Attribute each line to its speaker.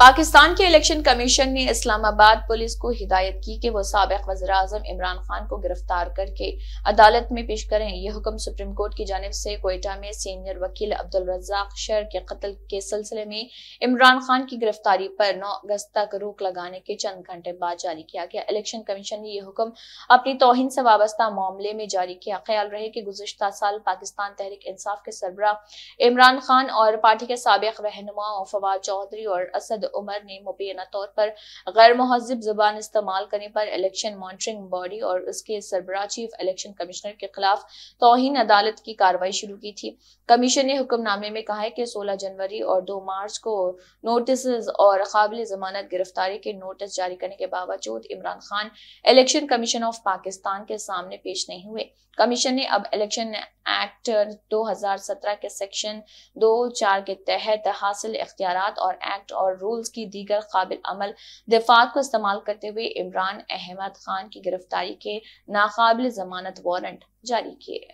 Speaker 1: पाकिस्तान के election commission ने Islamabad police को हिदायत की कि वह सबक वजर अजम इमरान खान को गिरफ्तार करके अदालत में पेश करें यह हुक्म सुप्रीम कोर्ट की जानब से कोयटा में सीनियर वकील अब्दुल रजाक शर के कत्ल के सिलसिले में इमरान खान की गिरफ्तारी पर नौ अगस्त तक रोक लगाने के चंद घंटे बाद जारी किया गया इलेक्शन कमीशन ने यह हुक्म अपनी तोहन से वाबस्ता मामले में जारी किया ख्याल रहे कि गुजशत साल पाकिस्तान तहरीक इंसाफ के सरबरा इमरान खान और पार्टी के सबक रहनुमा फवाद चौधरी और असद उमर ने मुबैना तौर तो पर गैर महजब जुबान इस्तेमाल करने पर इलेक्शन मॉनिटरिंग बॉडी और उसके सरबरा चीफ इलेक्शन कमिश्नर के खिलाफ तोहन अदालत की कार्रवाई शुरू की थी कमीशन ने हुक्मनामे में कहा है कि सोलह जनवरी और दो मार्च को नोटिस और काबिल जमानत गिरफ्तारी के नोटिस जारी करने के बावजूद Imran Khan election commission of Pakistan के सामने पेश नहीं हुए कमीशन ने अब इलेक्शन एक्ट 2017 के सेक्शन दो चार के तहत हासिल इख्तियार और एक्ट और रूल टूल्स की दीगर काबिल अमल दफात को इस्तेमाल करते हुए इमरान अहमद खान की गिरफ्तारी के नाकबिल जमानत वारंट जारी किए